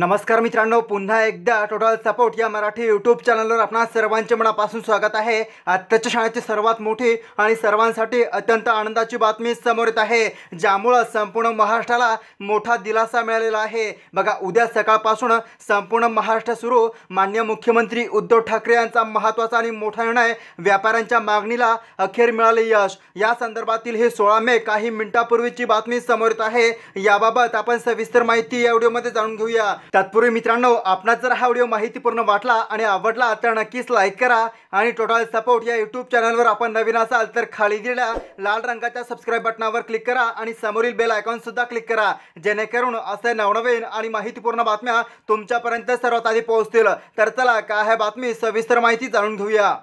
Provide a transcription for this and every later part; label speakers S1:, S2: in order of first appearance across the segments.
S1: नमस्कार मित्रांनो पुन्हा एकदा टोटल सपोर्ट या मराठी यूट्यूब चॅनलवर आपण सर्वांचे मनापासून स्वागत आहे आत्ताच्या शाळेची सर्वात मोठी आणि सर्वांसाठी अत्यंत आनंदाची बातमी समोर येत आहे ज्यामुळं संपूर्ण महाराष्ट्राला मोठा दिलासा मिळालेला आहे बघा उद्या सकाळपासून संपूर्ण महाराष्ट्र सुरू मान्य मुख्यमंत्री उद्धव ठाकरे यांचा महत्त्वाचा आणि मोठा निर्णय व्यापाऱ्यांच्या मागणीला अखेर मिळाले यश या संदर्भातील हे सोळा मे काही मिनिटापूर्वीची बातमी समोर येत आहे याबाबत आपण सविस्तर माहिती या व्हिडिओमध्ये जाणून घेऊया तत्पूर्वी मित्रांनो आपणास जर हा व्हिडिओ माहितीपूर्ण वाटला आणि आवडला तर नक्कीच लाईक करा आणि टोटल सपोर्ट या युट्यूब चॅनलवर आपण नवीन असाल तर खाली दिलेल्या लाल रंगाच्या सबस्क्राईब बटनावर क्लिक करा आणि समोरील बेल आयकॉन सुद्धा क्लिक करा जेणेकरून असे नवनवीन आणि माहितीपूर्ण बातम्या तुमच्यापर्यंत सर्वात आधी पोहोचतील तर चला काय ह्या बातमी सविस्तर माहिती जाणून घेऊया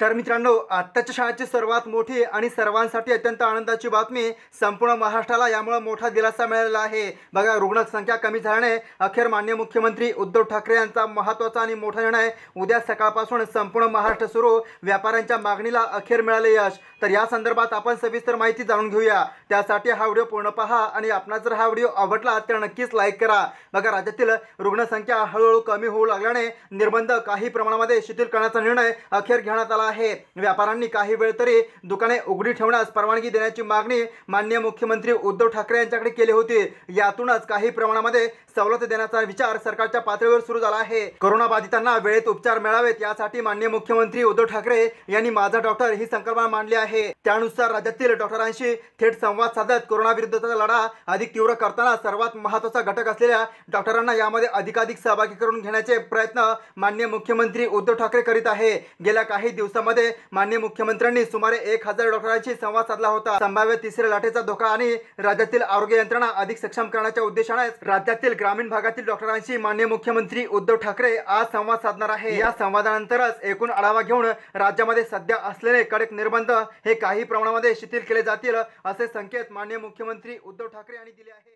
S1: तर मित्रांनो आत्ताच्या शाळेची सर्वात मोठी आणि सर्वांसाठी अत्यंत आनंदाची बातमी संपूर्ण महाराष्ट्राला यामुळे मोठा दिलासा मिळालेला आहे बघा रुग्णसंख्या कमी झाल्याने अखेर मान्य मुख्यमंत्री उद्धव ठाकरे यांचा महत्वाचा आणि मोठा निर्णय उद्या सकाळपासून संपूर्ण महाराष्ट्र सुरू व्यापाऱ्यांच्या मागणीला अखेर मिळाले यश तर या संदर्भात आपण सविस्तर माहिती जाणून घेऊया त्यासाठी हा व्हिडिओ पूर्ण पहा आणि आपला जर हा व्हिडिओ आवडला तर नक्कीच लाईक करा बघा राज्यातील रुग्णसंख्या हळूहळू कमी होऊ लागल्याने निर्बंध काही प्रमाणामध्ये शिथिल करण्याचा निर्णय अखेर घेण्यात आला आहे व्यापाऱ्यांनी काही वेळ तरी दुकाने उघडी ठेवण्यास परवानगी देण्याची मागणी मान्य मुख्यमंत्री उद्धव ठाकरे यांच्याकडे केली होती यातूनच काही प्रमाणामध्ये सवलत देण्याचा विचार सरकारच्या पातळीवर सुरू झाला आहे कोरोना बाधितांना वेळेत उपचार मिळावेत यासाठी मान्य मुख्यमंत्री उद्धव ठाकरे यांनी माझा डॉक्टर ही संकल्पना मांडली आहे त्यानुसार राज्यातील डॉक्टरांशी थेट संवाद साधत कोरोना विरुद्धचा लढा अधिक तीव्र करताना सर्वात महत्वाचा घटक असलेल्या डॉक्टरांना यामध्ये अधिकाधिक सहभागी करून घेण्याचे प्रयत्न मान्य मुख्यमंत्री उद्धव ठाकरे करीत आहे गेल्या काही दिवस दिवसामध्ये माननीय मुख्यमंत्र्यांनी सुमारे एक हजार डॉक्टरांशी संवाद साधला होता संभाव्य तिसऱ्या लाटेचा धोका आणि राज्यातील आरोग्य यंत्रणा अधिक सक्षम करण्याच्या उद्देशाने राज्यातील ग्रामीण भागातील डॉक्टरांशी माननीय मुख्यमंत्री उद्धव ठाकरे आज संवाद साधणार आहे या संवादानंतरच एकूण आढावा घेऊन राज्यामध्ये सध्या असलेले कडक निर्बंध हे काही प्रमाणामध्ये शिथिल केले जातील असे संकेत माननीय मुख्यमंत्री उद्धव ठाकरे यांनी दिले आहे